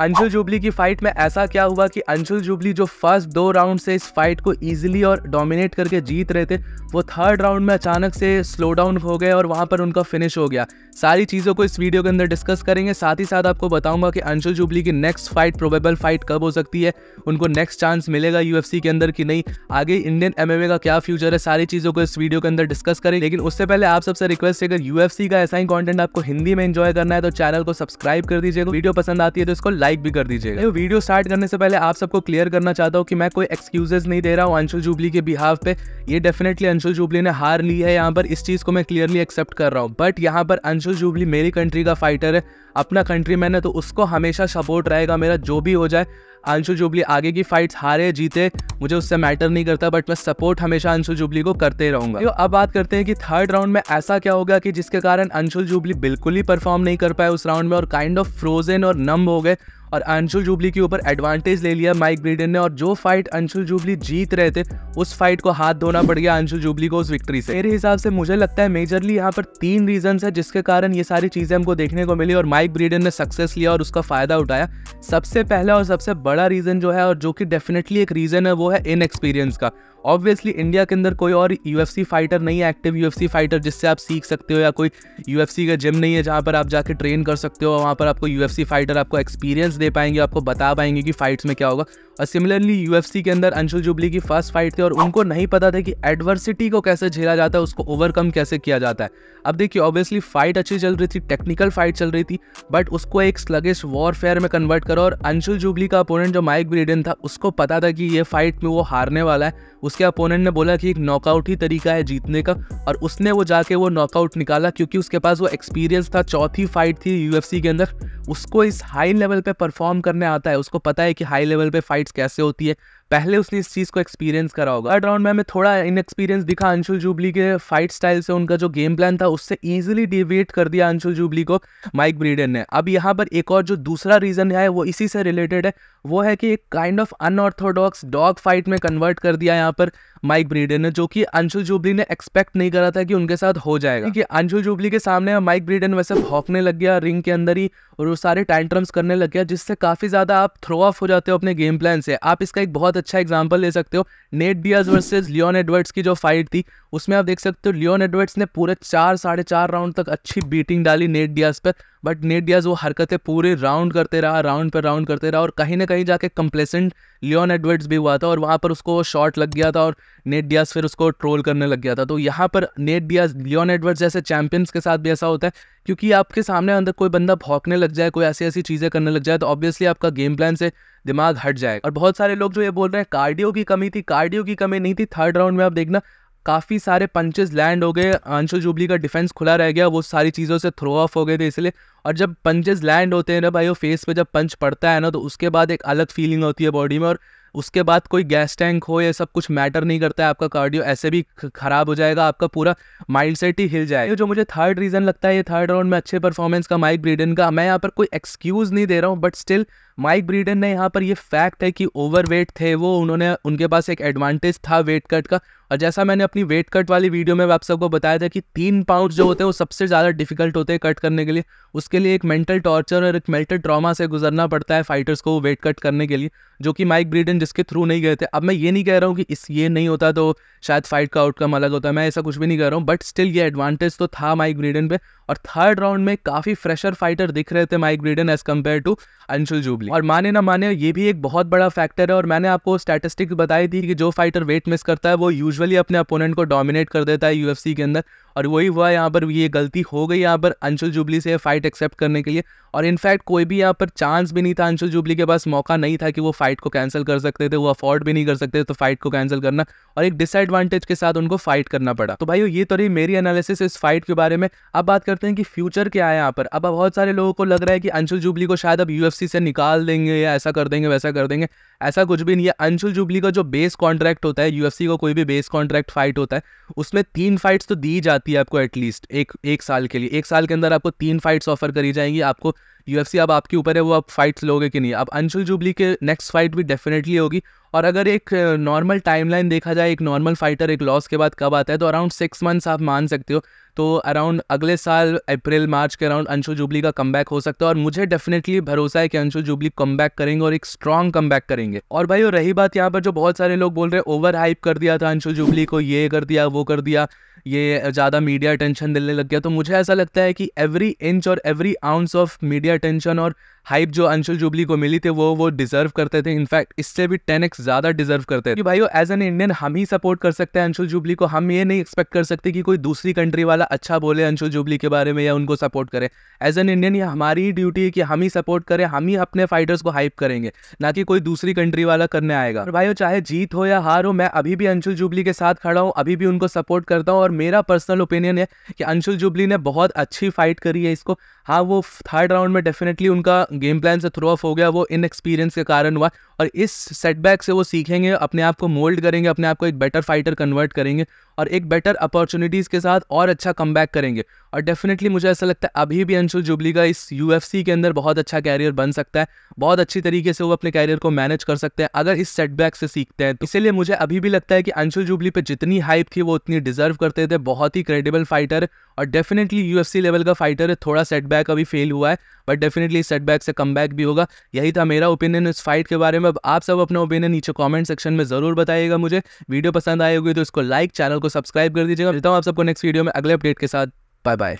अंशुल जुबली की फाइट में ऐसा क्या हुआ कि अंशुल जुबली जो फर्स्ट दो राउंड से इस फाइट को इजीली और डोमिनेट करके जीत रहे थे वो थर्ड राउंड में अचानक से स्लो डाउन हो गए और वहाँ पर उनका फिनिश हो गया सारी चीज़ों को इस वीडियो के अंदर डिस्कस करेंगे साथ ही साथ आपको बताऊंगा कि अंशुल जुबली की नेक्स्ट फाइट प्रोबेबल फाइट कब हो सकती है उनको नेक्स्ट चांस मिलेगा यूएफसी के अंदर कि नहीं आगे इंडियन एमएमए का क्या फ्यूचर है सारी चीज़ों को इस वीडियो के अंदर डिस्कस करें लेकिन उससे पहले आप सबसे रिक्वेस्ट है अगर यूएफसी का ऐसा ही कॉन्टेंट आपको हिंदी में एंजॉय करना है तो चैनल को सब्सक्राइब कर दीजिएगा वीडियो पसंद आती है तो इसको लाइक भी कर दीजिएगा तो वीडियो स्टार्ट करने से पहले आप सबको क्लियर करना चाहता हूँ कि मैं कोई एक्सक्यूजेज नहीं दे रहा हूँ अंशुल जुबली के बिहाफ पे ये डेफिनेटली अंशुल जुबली ने हार ली है यहाँ पर इस चीज़ को मैं क्लियरली एक्सेप्ट कर रहा हूँ बट यहाँ पर अंशुल आशुष जुबली मेरी कंट्री का फाइटर है अपना कंट्री मैन है तो उसको हमेशा सपोर्ट रहेगा मेरा जो भी हो जाए अंशु जुबली आगे की फाइट्स हारे जीते मुझे उससे मैटर नहीं करता बट मैं सपोर्ट हमेशा अंशु जुबली को करते रहूंगा तो अब बात करते हैं कि थर्ड राउंड में ऐसा क्या होगा कि जिसके कारण अंशुल जुबली बिल्कुल ही परफॉर्म नहीं कर पाए उस राउंड में और काइंड ऑफ फ्रोजन और नम हो गए और अंशुल जुबली के ऊपर एडवांटेज ले लिया माइक ब्रीडन ने और जो फाइट अंशुल जुबली जीत रहे थे उस फाइट को हाथ धोना पड़ गया अंशुल जुबली को उस विक्ट्री से मेरे हिसाब से मुझे लगता है मेजरली यहाँ पर तीन रीजन है जिसके कारण ये सारी चीजें हमको देखने को मिली और माइक ब्रीडन ने सक्सेस लिया और उसका फायदा उठाया सबसे पहला और सबसे बड़ा रीजन जो है और जो कि डेफिनेटली एक रीजन है वो है इनएक्सपीरियंस का ऑब्वियसली इंडिया के अंदर कोई और यूएफसी फाइटर नहीं है एक्टिव यू फाइटर जिससे आप सीख सकते हो या कोई यू का जिम नहीं है जहाँ पर आप जाके ट्रेन कर सकते हो वहाँ पर आपको यू फाइटर आपको एक्सपीरियंस दे पाएंगे आपको बता पाएंगे कि फाइट्स में क्या होगा और सिमिलरली यूएफसी के अंदर अंशुल जुबली की फर्स्ट फाइट थी और उनको नहीं पता था कि एडवर्सिटी को कैसे झेला जाता है उसको ओवरकम कैसे किया जाता है अब देखिए ऑब्वियसली फाइट अच्छी चल रही थी टेक्निकल फाइट चल रही थी बट उसको एक स्लगिश वॉरफेयर में कन्वर्ट करो और अंशुल जुबली का अपोनेंट जो माइक ब्रिडन था उसको पता था कि ये फाइट में वो हारने वाला है उसके अपोनेंट ने बोला कि एक नॉकआउट ही तरीका है जीतने का और उसने वो जाके वो नॉकआउट निकाला क्योंकि उसके पास वो एक्सपीरियंस था चौथी फाइट थी यूएफसी के अंदर उसको इस हाई लेवल पे परफॉर्म करने आता है उसको पता है कि हाई लेवल पे फाइट कैसे होती है पहले उसने इस चीज़ को एक्सपीरियंस करा होगा थर्ड राउंड में हमें थोड़ा इनएक्सपीरियंस दिखा अंशुल जुबली के फाइट स्टाइल से उनका जो गेम प्लान था उससे ईजिली डिवेट कर दिया अंशुल जुबली को माइक ब्रीडन ने अब यहाँ पर एक और जो दूसरा रीज़न है वो इसी से रिलेटेड है वो है कि एक kind of unorthodox dog fight में कन्वर्ट कर दिया यहाँ पर माइक ब्रीडन ने जो कि अंशुल जुबली ने एक्सपेक्ट नहीं करा था कि उनके साथ हो जाएगा क्योंकि अंशुल जुबली के सामने माइक ब्रीडन वैसे भौंकने लग गया रिंग के अंदर ही और वो सारे ट्रम्स करने लग गया जिससे काफ़ी ज़्यादा आप थ्रो ऑफ हो जाते हो अपने गेम प्लान से आप इसका एक बहुत अच्छा एग्जाम्पल ले सकते हो Nate Diaz versus Leon Edwards की जो फाइट थी उसमें आप देख सकते हो लियोन एडवर्ड्स ने पूरे चार साढ़े चार राउंड तक अच्छी बीटिंग डाली नेट डियाज पर बट नेट डियाज वो हरकतें पूरे राउंड करते रहा राउंड पर राउंड करते रहा और कहीं ना कहीं जाके कंप्लेसेंट लियोन एडवर्ड्स भी हुआ था और वहाँ पर उसको शॉट लग गया था और नेट डियाज फिर उसको ट्रोल करने लग गया था तो यहाँ पर नेट डियाज लियोन एडवर्ड्स जैसे चैंपियंस के साथ भी ऐसा होता है क्योंकि आपके सामने अंदर कोई बंदा भौंकने लग जाए कोई ऐसी ऐसी चीज़ें करने लग जाए तो ऑब्वियसली आपका गेम प्लान से दिमाग हट जाए और बहुत सारे लोग जो ये बोल रहे हैं कार्डियो की कमी थी कार्डियो की कमी नहीं थी थर्ड राउंड में आप देखना काफ़ी सारे पंचेज लैंड हो गए अंशुल जुबली का डिफेंस खुला रह गया वो सारी चीज़ों से थ्रो ऑफ हो गए थे इसलिए और जब पंचेज लैंड होते हैं ना भाई वो फेस पे जब पंच पड़ता है ना तो उसके बाद एक अलग फीलिंग होती है बॉडी में और उसके बाद कोई गैस टैंक हो या सब कुछ मैटर नहीं करता है आपका कार्डियो ऐसे भी ख़राब हो जाएगा आपका पूरा माइंड सेट ही हिल जाएगा जो मुझे थर्ड रीज़न लगता है ये थर्ड राउंड में अच्छे परफॉर्मेंस का माइक ब्रीडन का मैं यहाँ पर कोई एक्सक्यूज़ नहीं दे रहा हूँ बट स्टिल माइक ब्रीडन ने यहाँ पर ये फैक्ट है कि ओवरवेट थे वो उन्होंने उनके पास एक एडवांटेज था वेट कट का और जैसा मैंने अपनी वेट कट वाली वीडियो में आप सबको बताया था कि तीन पाउंड जो होते हैं वो सबसे ज़्यादा डिफिकल्ट होते हैं कट करने के लिए उसके उसके लिए एक मेंटल टॉर्चर और एक मेंटल ट्रॉमा से गुजरना पड़ता है फाइटर्स को वेट कट करने के लिए जो कि माइक ब्रीडन जिसके थ्रू नहीं गए थे अब मैं ये नहीं कह रहा हूँ कि इस ये नहीं होता तो शायद फाइट का आउटकम अलग होता है मैं ऐसा कुछ भी नहीं कह रहा हूँ बट स्टिल ये एडवांटेज तो था माइक ब्रीडन पे और थर्ड राउंड में काफ़ी फ्रेशर फाइटर दिख रहे थे Mike Breeden as compared to Anshul Jubli और माने ना माने ये भी एक बहुत बड़ा फैक्टर है और मैंने आपको स्टैटिस्टिक्स बताई थी कि जो फाइटर वेट मिस करता है वो यूजुअली अपने अपोनेंट को डोमिनेट कर देता है यूएफसी के अंदर और वही हुआ यहाँ पर ये गलती हो गई यहाँ पर अंशुल जुबली से फाइट एक्सेप्ट करने के लिए और इनफैक्ट कोई भी यहाँ पर चांस भी नहीं था अंशुल जुबली के पास मौका नहीं था कि वो फाइट को कैंसिल कर सकते थे वो अफोर्ड भी नहीं कर सकते तो फाइट को कैंसिल करना और एक डिसएडवांटेज के साथ उनको फाइट करना पड़ा तो भाई ये तो रही मेरी एनालिसिस इस फाइट के बारे में अब बात करते हैं कि फ्यूचर क्या है यहाँ पर अब बहुत सारे लोगों को लग रहा है कि अंशुल जुबली को शायद अब यू से निकाल देंगे या ऐसा कर देंगे वैसा कर देंगे ऐसा कुछ भी नहीं है अंशुल जुबली का जो बेस कॉन्ट्रैक्ट होता है यूएफसी का कोई भी बेस कॉन्ट्रैक्ट फाइट होता है उसमें तीन फाइट्स तो दी जाती मिलती है आपको एटलीस्ट एक एक साल के लिए एक साल के अंदर आपको तीन फाइट्स ऑफर करी जाएंगी आपको यू एफ सी अब आपके ऊपर है वो आप फाइट्स लोगे कि नहीं अब अंशुल जुबली के नेक्स्ट फाइट भी डेफिनेटली होगी और अगर एक नॉर्मल टाइमलाइन देखा जाए एक नॉर्मल फाइटर एक लॉस के बाद कब आता है तो अराउंड सिक्स मंथ्स आप मान सकते हो तो अराउंड अगले साल अप्रैल मार्च के अराउंड अंशुल जुबली का कम हो सकता है और मुझे डेफिनेटली भरोसा है कि अंशुल जुबली कम करेंगे और एक स्ट्रॉन्ग कम करेंगे और भाई और रही बात यहाँ पर जो बहुत सारे लोग बोल रहे हैं ओवर हाइप कर दिया था अंशुल जुबली को ये कर दिया वो कर दिया ये ज़्यादा मीडिया अटेंशन दिलने लग गया तो मुझे ऐसा लगता है कि एवरी इंच और every ounce of media attention और हाइप जो अंशुल जुबली को मिली थी वो वो डिजर्व करते थे इनफैक्ट इससे भी टेन एक्स ज़्यादा डिजर्व करते थे भाई एज एन इंडियन हम ही सपोर्ट कर सकते हैं अंशुल जुबली को हम ये नहीं एक्सपेक्ट कर सकते कि कोई दूसरी कंट्री वाला अच्छा बोले अंशुल जुबली के बारे में या उनको सपोर्ट करे एज एन इंडियन ये हमारी ही ड्यूटी है कि हम ही सपोर्ट करें हम ही अपने फाइटर्स को हाइप करेंगे ना कि कोई दूसरी कंट्री वाला करने आएगा और भाई चाहे जीत हो या हार हो मैं अभी भी अंशुल जुबली के साथ खड़ा हूँ अभी भी उनको सपोर्ट करता हूँ और मेरा पर्सनल ओपिनियन है कि अंशुल जुबली ने बहुत अच्छी फाइट करी है इसको हाँ वो थर्ड राउंड में डेफिनेटली उनका गेम प्लान से थ्रो ऑफ हो गया वो इनएक्सपीरियंस के कारण हुआ और इस सेटबैक से वो सीखेंगे अपने आप को मोल्ड करेंगे अपने आप को एक बेटर फाइटर कन्वर्ट करेंगे और एक बेटर अपॉर्चुनिटीज़ के साथ और अच्छा कम करेंगे और डेफिनेटली मुझे ऐसा लगता है अभी भी अंशुल जुबली का इस यू के अंदर बहुत अच्छा कैरियर बन सकता है बहुत अच्छी तरीके से वो अपने कैरियर को मैनेज कर सकते हैं अगर इस सेटबैक से सीखते हैं तो इसलिए मुझे अभी भी लगता है कि अंशुल जुबली पर जितनी हाइप थी वो उतनी डिजर्व करते थे बहुत ही क्रेडिबल फाइटर और डेफिनेटली यू लेवल का फाइटर है थोड़ा सेटबैक अभी फेल हुआ है बट डेफिनेटली इस सेटबैक से कम भी होगा यही था मेरा ओपिनियन इस फाइट के बारे में में आप सब अपना ओपिनियन नीचे कमेंट सेक्शन में जरूर बताइएगा मुझे वीडियो पसंद आई होगी तो इसको लाइक चैनल को सब्सक्राइब कर दीजिएगा मिलता हूँ आप सबको नेक्स्ट वीडियो में अगले अपडेट के साथ बाय बाय